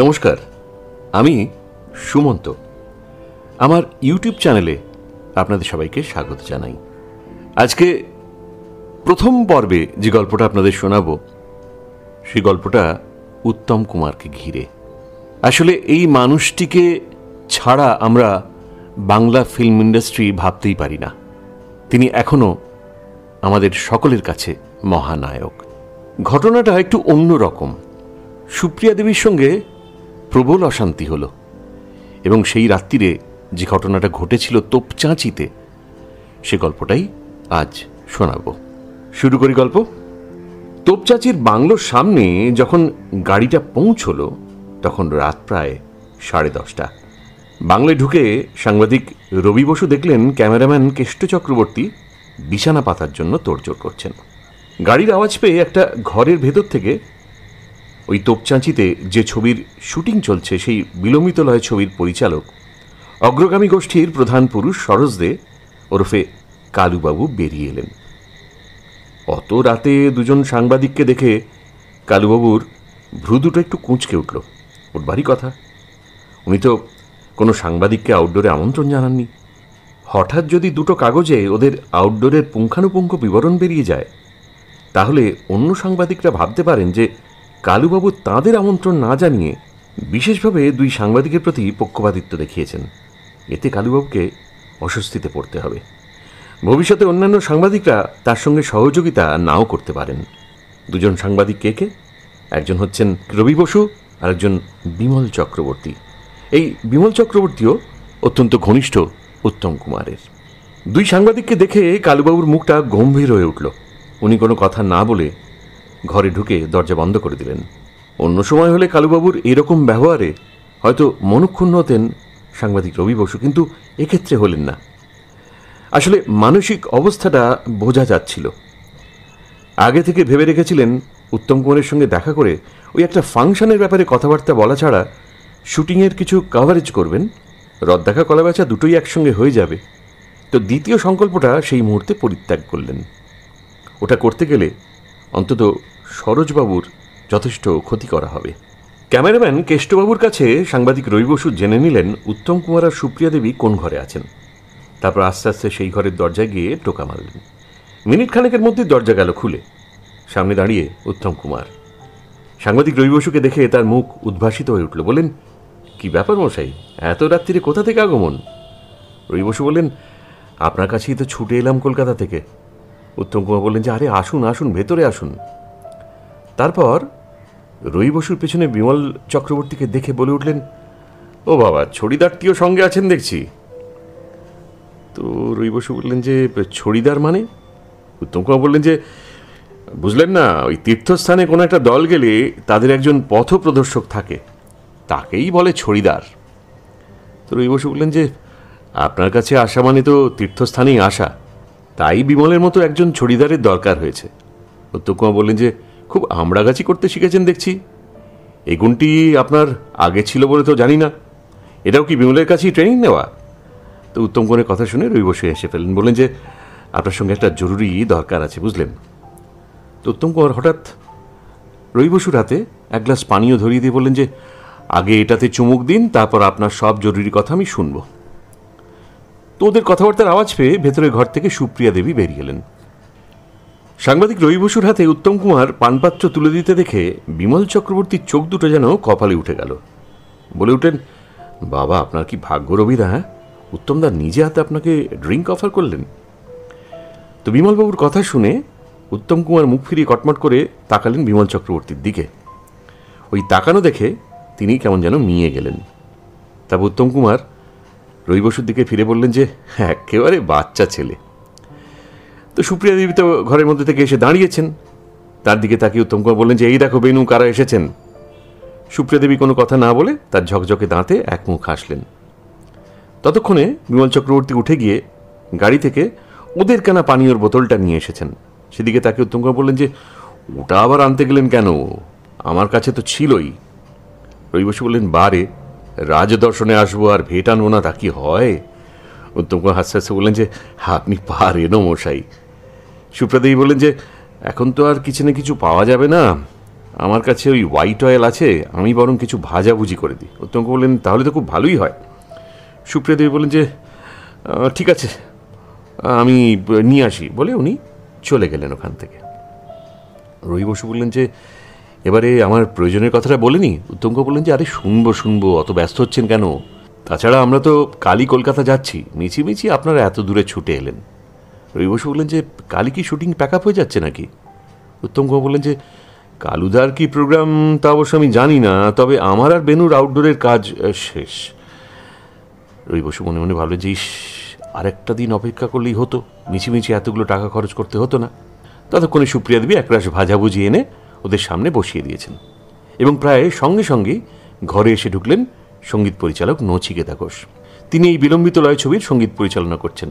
নমস্কার আমি সুমন্ত আমার ইউটিউব চ্যানেলে আপনাদের সবাইকে স্বাগত জানাই আজকে প্রথম পর্বে যে গল্পটা আপনাদের শোনাব সেই গল্পটা উত্তম কুমারকে ঘিরে আসলে এই মানুষটিকে ছাড়া আমরা বাংলা ফিল্ম ইন্ডাস্ট্রি ভাবতেই পারি না তিনি এখনও আমাদের সকলের কাছে মহানায়ক ঘটনাটা একটু অন্যরকম সুপ্রিয়া দেবীর সঙ্গে প্রবল অশান্তি হলো এবং সেই রাত্রিরে যে ঘটনাটা ঘটেছিল তোপচাঁচিতে সে গল্পটাই আজ শোনাব শুরু করি গল্প তোপচাঁচির বাংলোর সামনে যখন গাড়িটা পৌঁছল তখন রাত প্রায় সাড়ে দশটা বাংলায় ঢুকে সাংবাদিক রবি বসু দেখলেন ক্যামেরাম্যান কেষ্ট চক্রবর্তী বিছানা পাতার জন্য তোড়জোড় করছেন গাড়ির আওয়াজ পেয়ে একটা ঘরের ভেতর থেকে ওই তোপচাঁচিতে যে ছবির শুটিং চলছে সেই বিলম্বিত লয় ছবির পরিচালক অগ্রগামী গোষ্ঠীর প্রধান পুরুষ সরোজ দে ওরফে কালুবাবু বেরিয়ে এলেন অত রাতে দুজন সাংবাদিককে দেখে কালুবাবুর ভ্রু দুটো একটু কুঁচকে উঠল ওর কথা উনি তো কোনো সাংবাদিককে আউটডোরে আমন্ত্রণ জানাননি হঠাৎ যদি দুটো কাগজে ওদের আউটডোরের পুঙ্খানুপুঙ্খ বিবরণ বেরিয়ে যায় তাহলে অন্য সাংবাদিকরা ভাবতে পারেন যে কালুবাবু তাঁদের আমন্ত্রণ না জানিয়ে বিশেষভাবে দুই সাংবাদিকের প্রতি পক্ষপাতিত্ব দেখিয়েছেন এতে কালুবাবুকে অস্বস্তিতে পড়তে হবে ভবিষ্যতে অন্যান্য সাংবাদিকরা তার সঙ্গে সহযোগিতা নাও করতে পারেন দুজন সাংবাদিক কে কে একজন হচ্ছেন রবি বসু আর একজন বিমল চক্রবর্তী এই বিমল চক্রবর্তীও অত্যন্ত ঘনিষ্ঠ উত্তম কুমারের দুই সাংবাদিককে দেখে কালুবাবুর মুখটা গম্ভীর হয়ে উঠল উনি কোনো কথা না বলে ঘরে ঢুকে দরজা বন্ধ করে দিলেন অন্য সময় হলে কালুবাবুর এরকম ব্যবহারে হয়তো মনুক্ষুণ্ণ হতেন সাংবাদিক রবি বসু কিন্তু এক্ষেত্রে হলেন না আসলে মানসিক অবস্থাটা বোঝা যাচ্ছিল আগে থেকে ভেবে রেখেছিলেন উত্তম কুমারের সঙ্গে দেখা করে ওই একটা ফাংশনের ব্যাপারে কথাবার্তা বলা ছাড়া শুটিংয়ের কিছু কাভারেজ করবেন দেখা কলা বেচা দুটোই একসঙ্গে হয়ে যাবে তো দ্বিতীয় সংকল্পটা সেই মুহূর্তে পরিত্যাগ করলেন ওটা করতে গেলে অন্তত সরোজবাবুর যথেষ্ট ক্ষতি করা হবে ক্যামেরাম্যান কেষ্টবাবুর কাছে সাংবাদিক রবি বসু জেনে নিলেন উত্তম কুমার আর সুপ্রিয়া দেবী কোন ঘরে আছেন তারপর আস্তে আস্তে সেই ঘরের দরজায় গিয়ে টোকা মারলেন মিনিট খানেকের মধ্যে দরজা গেল খুলে সামনে দাঁড়িয়ে উত্তম কুমার সাংবাদিক রবি বসুকে দেখে তার মুখ উদ্ভাসিত হয়ে উঠল বলেন কি ব্যাপার মশাই এত রাত্রিরে কোথা থেকে আগমন রবি বসু বলেন আপনার কাছেই তো ছুটে এলাম কলকাতা থেকে উত্তম কুমার বললেন যে আরে আসুন আসুন ভেতরে আসুন তারপর রই বসুর পেছনে বিমল চক্রবর্তীকে দেখে বলে উঠলেন ও বাবা ছড়িদারটিও সঙ্গে আছেন দেখছি তো রই বসু বললেন যে ছড়িদার মানে উত্তম কুমার বললেন যে বুঝলেন না ওই তীর্থস্থানে কোনো একটা দল গেলে তাদের একজন পথ প্রদর্শক থাকে তাকেই বলে ছড়িদার তো রই বসু বললেন যে আপনার কাছে আসা মানে তো তীর্থস্থানেই আসা তাই বিমলের মতো একজন ছড়িদারের দরকার হয়েছে উত্তকুমা বললেন যে খুব আমড়াগাছি করতে শিখেছেন দেখছি এই গুণটি আপনার আগে ছিল বলে তো জানি না এটাও কি বিমলের কাছেই ট্রেনিং নেওয়া তো উত্তম কুমারের কথা শুনে রবি বসে এসে ফেলেন বললেন যে আপনার সঙ্গে একটা জরুরি দরকার আছে বুঝলেন তো উত্তম কুমার হঠাৎ রবি বসুর হাতে এক গ্লাস পানীয় ধরিয়ে দিয়ে বললেন যে আগে এটাতে চুমুক দিন তারপর আপনার সব জরুরি কথা আমি শুনবো তো ওদের কথাবার্তার আওয়াজ পেয়ে ভেতরের ঘর থেকে সুপ্রিয়া দেবী বেরিয়ে এলেন সাংবাদিক রবি বসুর হাতে উত্তম কুমার পানপাত্র তুলে দিতে দেখে বিমল চক্রবর্তীর চোখ দুটো যেন কপালে উঠে গেল বলে উঠেন বাবা আপনার কি ভাগ্য রবিদা হ্যাঁ উত্তমদা নিজে হাতে আপনাকে ড্রিঙ্ক অফার করলেন তো বিমলবাবুর কথা শুনে উত্তম কুমার মুখ ফিরিয়ে কটমট করে তাকালেন বিমল চক্রবর্তীর দিকে ওই তাকানো দেখে তিনি কেমন যেন মিয়ে গেলেন তারপর উত্তম কুমার রবি বসুর দিকে ফিরে বললেন যে হ্যাঁ একেবারে বাচ্চা ছেলে তো সুপ্রিয়া দেবী তো ঘরের মধ্যে থেকে এসে দাঁড়িয়েছেন তার দিকে তাকিয়ে উত্তম কুমার বললেন যে এই দেখো বেনু কারা এসেছেন সুপ্রিয়া দেবী কোনো কথা না বলে তার ঝকঝকে দাঁতে এক মুখ হাসলেন ততক্ষণে বিমল চক্রবর্তী উঠে গিয়ে গাড়ি থেকে ওদের কেনা পানীয়র বোতলটা নিয়ে এসেছেন সেদিকে তাকে উত্তম কুমার বললেন যে ওটা আবার আনতে গেলেন কেন আমার কাছে তো ছিলই রবি বসু বললেন বারে রাজদর্শনে আসবো আর ভেট আনবো না তা কি হয় উত্তম হাসতে হাসতে বললেন যে আপনি এনো মশাই সুপ্রাদেবী বললেন যে এখন তো আর কিছু না কিছু পাওয়া যাবে না আমার কাছে ওই হোয়াইট অয়েল আছে আমি বরং কিছু ভাজাভুজি করে দিই উত্তম বললেন তাহলে তো খুব ভালোই হয় সুপ্রিয়দেবী বললেন যে ঠিক আছে আমি নিয়ে আসি বলে উনি চলে গেলেন ওখান থেকে রবি বসু বললেন যে এবারে আমার প্রয়োজনের কথাটা বলিনি উত্তঙ্ক বললেন যে আরে শুনবো শুনবো অত ব্যস্ত হচ্ছেন কেন তাছাড়া আমরা তো কালই কলকাতা যাচ্ছি মিছি আপনারা এত দূরে ছুটে এলেন রবি বসু বললেন যে কালি কি শুটিং প্যাক আপ হয়ে যাচ্ছে নাকি উত্তমক বললেন যে কালুদার কি প্রোগ্রাম তা অবশ্য আমি জানি না তবে আমার আর বেনুর আউটডোরের কাজ শেষ রবি বসু মনে মনে ভাবলেন যে ইস আরেকটা দিন অপেক্ষা করলেই হতো মিছিমিছি এতগুলো টাকা খরচ করতে হতো না ততক্ষণে সুপ্রিয়া দেবী একরাশ ভাজাভুজি এনে ওদের সামনে বসিয়ে দিয়েছেন এবং প্রায় সঙ্গে সঙ্গে ঘরে এসে ঢুকলেন সঙ্গীত পরিচালক নচিকেতা ঘোষ তিনি এই বিলম্বিত লয় ছবির সঙ্গীত পরিচালনা করছেন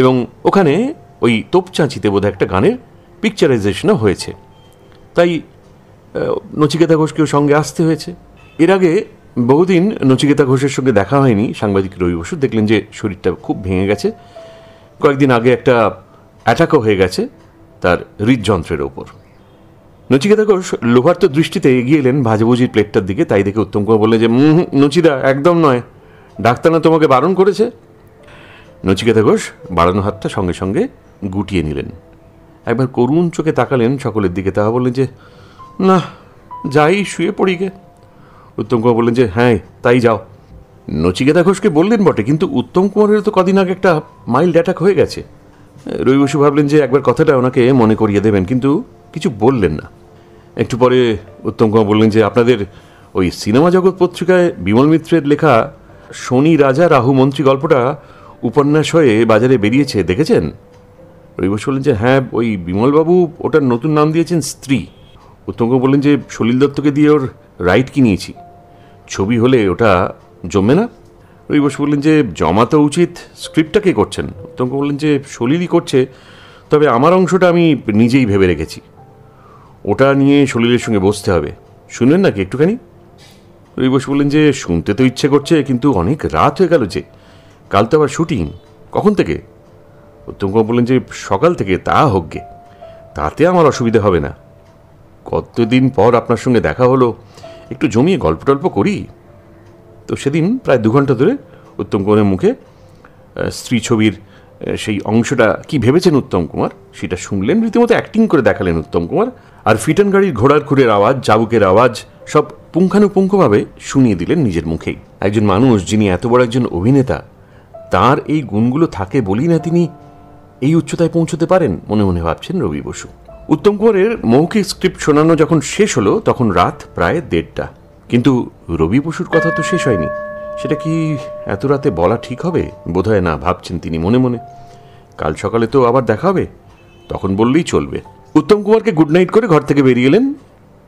এবং ওখানে ওই তোপচাঁচিতে বোধহয় একটা গানের পিকচারাইজেশনও হয়েছে তাই নচিকেতা ঘোষকেও সঙ্গে আসতে হয়েছে এর আগে বহুদিন নচিকেতা ঘোষের সঙ্গে দেখা হয়নি সাংবাদিক রবি বসু দেখলেন যে শরীরটা খুব ভেঙে গেছে কয়েকদিন আগে একটা অ্যাটাকও হয়ে গেছে তার হৃদযন্ত্রের ওপর নচিকেতা ঘোষ লোহার্ত দৃষ্টিতে এগিয়ে এলেন ভাজাভুজির প্লেটটার দিকে তাই দেখে উত্তম কুমার বললেন যে নচিদা একদম নয় ডাক্তার না তোমাকে বারণ করেছে নচিকেতা ঘোষ বাড়ানো হাতটা সঙ্গে সঙ্গে গুটিয়ে নিলেন একবার করুণ চোখে তাকালেন সকলের দিকে তাহা বললেন যে না যাই শুয়ে পড়ি গে উত্তম কুমার বললেন যে হ্যাঁ তাই যাও নচিকেতা ঘোষকে বললেন বটে কিন্তু উত্তম কুমারের তো কদিন আগে একটা মাইল্ড অ্যাটাক হয়ে গেছে রবি বসু ভাবলেন যে একবার কথাটা ওনাকে মনে করিয়ে দেবেন কিন্তু কিছু বললেন না একটু পরে উত্তম কুমার বললেন যে আপনাদের ওই সিনেমা জগৎ পত্রিকায় বিমল মিত্রের লেখা শনি রাজা রাহু মন্ত্রী গল্পটা উপন্যাস হয়ে বাজারে বেরিয়েছে দেখেছেন রবিবাস বললেন যে হ্যাঁ ওই বিমলবাবু ওটার নতুন নাম দিয়েছেন স্ত্রী উত্তম কুমার বললেন যে সলিল দত্তকে দিয়ে ওর রাইট কিনিয়েছি ছবি হলে ওটা জমে না রবিবাস বললেন যে জমা তো উচিত স্ক্রিপ্টটা কে করছেন উত্তম কুমার বললেন যে সলিলই করছে তবে আমার অংশটা আমি নিজেই ভেবে রেখেছি ওটা নিয়ে সলিলের সঙ্গে বসতে হবে শুনলেন নাকি একটুখানি রবি বসু বললেন যে শুনতে তো ইচ্ছে করছে কিন্তু অনেক রাত হয়ে গেল যে কাল তো আবার শুটিং কখন থেকে উত্তম কুমার বললেন যে সকাল থেকে তা হোক গে তাতে আমার অসুবিধা হবে না কতদিন পর আপনার সঙ্গে দেখা হলো একটু জমিয়ে গল্প টল্প করি তো সেদিন প্রায় দু ঘন্টা ধরে উত্তম কুমারের মুখে স্ত্রী ছবির সেই অংশটা কি ভেবেছেন উত্তম কুমার সেটা শুনলেন রীতিমতো অ্যাক্টিং করে দেখালেন উত্তম কুমার আর ফিটন গাড়ির ঘোড়ার খুরের আওয়াজ জাবুকের আওয়াজ সব পুঙ্খানুপুঙ্খভাবে শুনিয়ে দিলেন নিজের মুখেই একজন মানুষ যিনি এত বড় একজন অভিনেতা তার এই গুণগুলো থাকে বলেই না তিনি এই উচ্চতায় পৌঁছতে পারেন মনে মনে ভাবছেন রবি বসু উত্তম কুমারের মৌখিক স্ক্রিপ্ট শোনানো যখন শেষ হলো তখন রাত প্রায় দেড়টা কিন্তু রবি বসুর কথা তো শেষ হয়নি সেটা কি এত রাতে বলা ঠিক হবে বোধহয় না ভাবছেন তিনি মনে মনে কাল সকালে তো আবার দেখা হবে তখন বললেই চলবে উত্তম কুমারকে গুড নাইট করে ঘর থেকে বেরিয়ে এলেন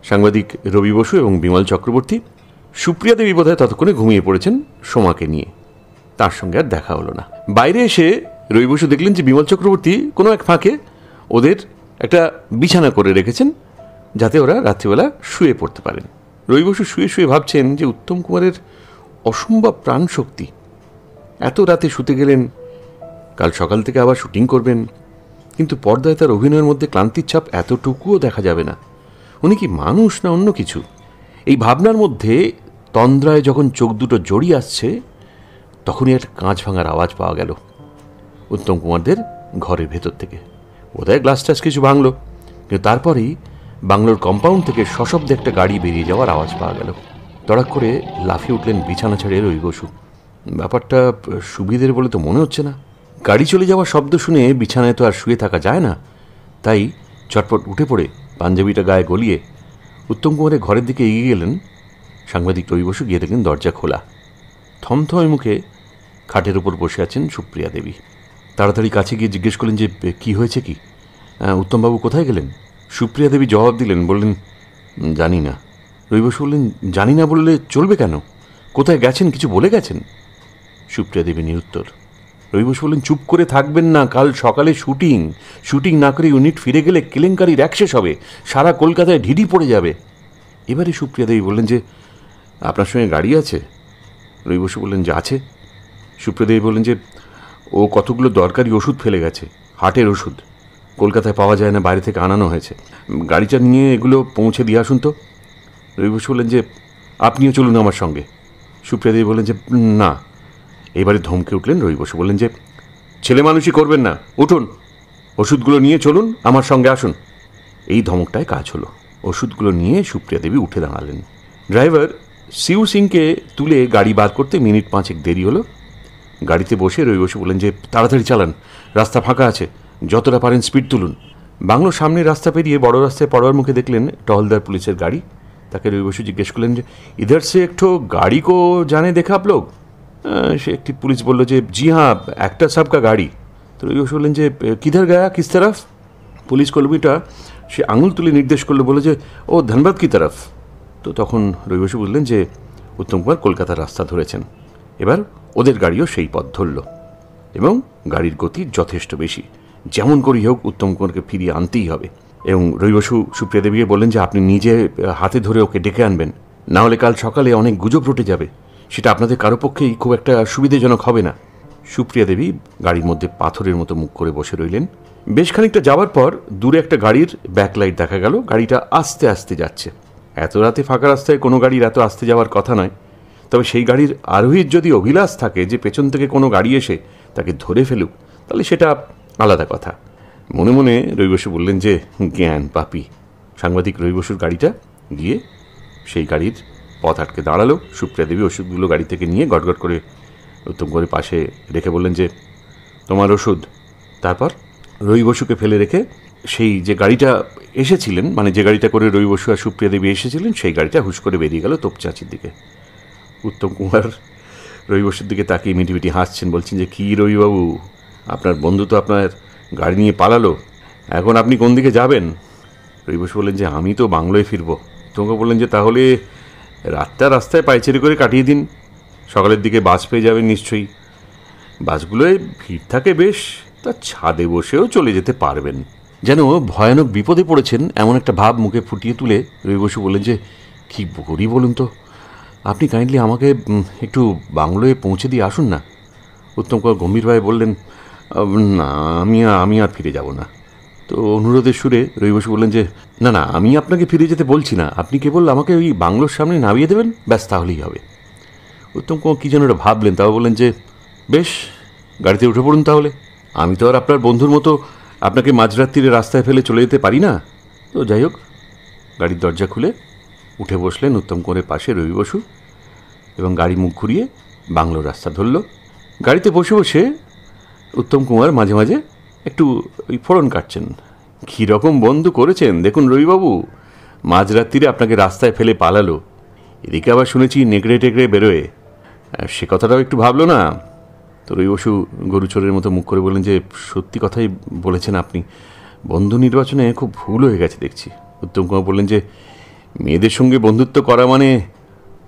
সাংবাদিক রবি বসু এবং বিমল চক্রবর্তী সুপ্রিয়া দেবী বোধহয় ততক্ষণে ঘুমিয়ে পড়েছেন সোমাকে নিয়ে তার সঙ্গে আর দেখা হলো না বাইরে এসে রবি বসু দেখলেন যে বিমল চক্রবর্তী কোনো এক ফাঁকে ওদের একটা বিছানা করে রেখেছেন যাতে ওরা রাত্রিবেলা শুয়ে পড়তে পারেন রবি বসু শুয়ে শুয়ে ভাবছেন যে উত্তম কুমারের অসম্ভব প্রাণশক্তি এত রাতে শুতে গেলেন কাল সকাল থেকে আবার শুটিং করবেন কিন্তু পর্দায় তার অভিনয়ের মধ্যে ক্লান্তির ছাপ এতটুকুও দেখা যাবে না উনি কি মানুষ না অন্য কিছু এই ভাবনার মধ্যে তন্দ্রায় যখন চোখ দুটো জড়িয়ে আসছে তখনই একটা কাঁচ ভাঙার আওয়াজ পাওয়া গেল উত্তম কুমারদের ঘরের ভেতর থেকে বোধহয় গ্লাস টাস কিছু ভাঙল কিন্তু তারপরেই বাংলোর কম্পাউন্ড থেকে সশব্দে একটা গাড়ি বেরিয়ে যাওয়ার আওয়াজ পাওয়া গেল তড়াক করে লাফিয়ে উঠলেন বিছানা ছাড়িয়ে রই বসু ব্যাপারটা সুবিধের বলে তো মনে হচ্ছে না গাড়ি চলে যাওয়ার শব্দ শুনে বিছানায় তো আর শুয়ে থাকা যায় না তাই চটপট উঠে পড়ে পাঞ্জাবিটা গায়ে গলিয়ে উত্তম কুমারের ঘরের দিকে এগিয়ে গেলেন সাংবাদিক রবি বসু গিয়ে দেখলেন দরজা খোলা থমথমে মুখে খাটের উপর বসে আছেন সুপ্রিয়া দেবী তাড়াতাড়ি কাছে গিয়ে জিজ্ঞেস করলেন যে কি হয়েছে কি উত্তমবাবু কোথায় গেলেন সুপ্রিয়া দেবী জবাব দিলেন বললেন জানি না রবি বসু বললেন জানি না বললে চলবে কেন কোথায় গেছেন কিছু বলে গেছেন সুপ্রিয়া দেবী নিরুত্তর রবিবস বললেন চুপ করে থাকবেন না কাল সকালে শুটিং শুটিং না করে ইউনিট ফিরে গেলে কেলেঙ্কারির এক শেষ হবে সারা কলকাতায় ঢিডি পড়ে যাবে এবারে সুপ্রিয়া দেবী বললেন যে আপনার সঙ্গে গাড়ি আছে রবিবসু বললেন যে আছে সুপ্রিয়া দেবী বললেন যে ও কতগুলো দরকারি ওষুধ ফেলে গেছে হার্টের ওষুধ কলকাতায় পাওয়া যায় না বাইরে থেকে আনানো হয়েছে গাড়িটা নিয়ে এগুলো পৌঁছে দিয়ে আসুন তো রবিবসু বললেন যে আপনিও চলুন আমার সঙ্গে সুপ্রিয়া দেবী বললেন যে না এবারে ধমকে উঠলেন রবি বসু বললেন যে ছেলে মানুষই করবেন না উঠুন ওষুধগুলো নিয়ে চলুন আমার সঙ্গে আসুন এই ধমকটায় কাজ হলো ওষুধগুলো নিয়ে সুপ্রিয়া দেবী উঠে দাঁড়ালেন ড্রাইভার সিউ সিংকে তুলে গাড়ি বার করতে মিনিট পাঁচেক দেরি হলো গাড়িতে বসে রবি বসু বললেন যে তাড়াতাড়ি চালান রাস্তা ফাঁকা আছে যতটা পারেন স্পিড তুলুন বাংলোর সামনে রাস্তা পেরিয়ে বড় রাস্তায় পড়ার মুখে দেখলেন টহলদার পুলিশের গাড়ি তাকে রবি বসু জিজ্ঞেস করলেন যে ইধার সে একটু গাড়ি কো জানে দেখা আপ লোক সে একটি পুলিশ বলল যে জি হ্যাঁ একটা সাবকা গাড়ি তো রবিবাসু বললেন যে কিধার গায়া কিস তরফ পুলিশ কর্মীটা সে আঙুল তুলে নির্দেশ করলো বলে যে ও ধনবাদ কি তরফ তো তখন রবিবাসু বললেন যে উত্তম কুমার কলকাতার রাস্তা ধরেছেন এবার ওদের গাড়িও সেই পথ ধরল এবং গাড়ির গতি যথেষ্ট বেশি যেমন করি হোক উত্তম কুমারকে ফিরিয়ে আনতেই হবে এবং রবিবসু সুপ্রিয়া দেবীকে বললেন যে আপনি নিজে হাতে ধরে ওকে ডেকে আনবেন না হলে কাল সকালে অনেক গুজব রটে যাবে সেটা আপনাদের কারো পক্ষেই খুব একটা সুবিধাজনক হবে না সুপ্রিয়া দেবী গাড়ির মধ্যে পাথরের মতো মুখ করে বসে রইলেন বেশ খানিকটা যাওয়ার পর দূরে একটা গাড়ির ব্যাকলাইট দেখা গেল গাড়িটা আস্তে আস্তে যাচ্ছে এত রাতে ফাঁকা রাস্তায় কোনো গাড়ির এত আস্তে যাওয়ার কথা নয় তবে সেই গাড়ির আরোহীর যদি অভিলাষ থাকে যে পেছন থেকে কোনো গাড়ি এসে তাকে ধরে ফেলুক তাহলে সেটা আলাদা কথা মনে মনে রবিবসু বললেন যে জ্ঞান পাপি সাংবাদিক রবিবসুর গাড়িটা গিয়ে সেই গাড়ির পথ আটকে দাঁড়ালো সুপ্রিয়া দেবী ওষুধগুলো গাড়ি থেকে নিয়ে গটগট করে উত্তম করে পাশে রেখে বললেন যে তোমার ওষুধ তারপর রবি বসুকে ফেলে রেখে সেই যে গাড়িটা এসেছিলেন মানে যে গাড়িটা করে রবি বসু আর সুপ্রিয়া দেবী এসেছিলেন সেই গাড়িটা হুশ করে বেরিয়ে গেল তোপচাচির দিকে উত্তম কুমার রবি বসুর দিকে তাকিয়ে মিটি মিটি হাসছেন বলছেন যে কী রবিবাবু আপনার বন্ধু তো আপনার গাড়ি নিয়ে পালালো এখন আপনি কোন দিকে যাবেন রবি বসু বললেন যে আমি তো বাংলোয় ফিরবো তোমাকে বললেন যে তাহলে রাতটা রাস্তায় পাইচারি করে কাটিয়ে দিন সকালের দিকে বাস পেয়ে যাবেন নিশ্চয়ই বাসগুলোয় ভিড় থাকে বেশ তা ছাদে বসেও চলে যেতে পারবেন যেন ভয়ানক বিপদে পড়েছেন এমন একটা ভাব মুখে ফুটিয়ে তুলে রবি বসু বললেন যে কী করি বলুন তো আপনি কাইন্ডলি আমাকে একটু বাংলোয় পৌঁছে দিয়ে আসুন না উত্তম কুমার গম্ভীরভাবে বললেন না আমি আমি আর ফিরে যাব না তো অনুরোধের সুরে রবিবাসু বললেন যে না না আমি আপনাকে ফিরে যেতে বলছি না আপনি কেবল আমাকে ওই বাংলোর সামনে নামিয়ে দেবেন ব্যাস তাহলেই হবে উত্তম কুমার কী যেন ওটা ভাবলেন তাও বললেন যে বেশ গাড়িতে উঠে পড়ুন তাহলে আমি তো আর আপনার বন্ধুর মতো আপনাকে মাঝরাত্রির রাস্তায় ফেলে চলে যেতে পারি না তো যাই হোক গাড়ির দরজা খুলে উঠে বসলেন উত্তম কুমারের পাশে রবি বসু এবং গাড়ি মুখ ঘুরিয়ে বাংলোর রাস্তা ধরল গাড়িতে বসে বসে উত্তম কুমার মাঝে মাঝে একটু ওই ফোড়ন কাটছেন কী রকম বন্ধু করেছেন দেখুন রবিবাবু মাঝরাত্রিরে আপনাকে রাস্তায় ফেলে পালালো এদিকে আবার শুনেছি নেকড়ে টেকড়ে বেরোয় সে কথাটাও একটু ভাবলো না তো রবিবসু গরু চোরের মতো মুখ করে বললেন যে সত্যি কথাই বলেছেন আপনি বন্ধু নির্বাচনে খুব ভুল হয়ে গেছে দেখছি উত্তম কুমার বললেন যে মেয়েদের সঙ্গে বন্ধুত্ব করা মানে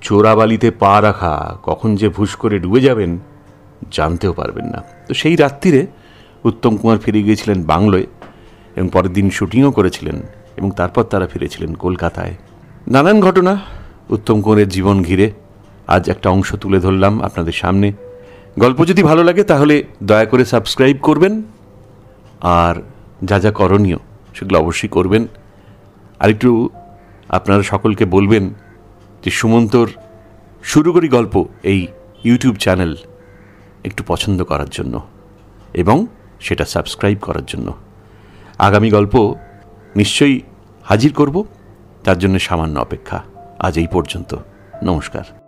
চোরাবালিতে পা রাখা কখন যে ভুস করে ডুবে যাবেন জানতেও পারবেন না তো সেই রাত্রিরে উত্তম কুমার ফিরে গিয়েছিলেন বাংলোয় এবং পরের দিন শুটিংও করেছিলেন এবং তারপর তারা ফিরেছিলেন কলকাতায় নানান ঘটনা উত্তম কুমারের জীবন ঘিরে আজ একটা অংশ তুলে ধরলাম আপনাদের সামনে গল্প যদি ভালো লাগে তাহলে দয়া করে সাবস্ক্রাইব করবেন আর যা যা করণীয় সেগুলো অবশ্যই করবেন আর একটু আপনারা সকলকে বলবেন যে সুমন্তর শুরু করি গল্প এই ইউটিউব চ্যানেল একটু পছন্দ করার জন্য এবং সেটা সাবস্ক্রাইব করার জন্য আগামী গল্প নিশ্চয়ই হাজির করব তার জন্য সামান্য অপেক্ষা আজ এই পর্যন্ত নমস্কার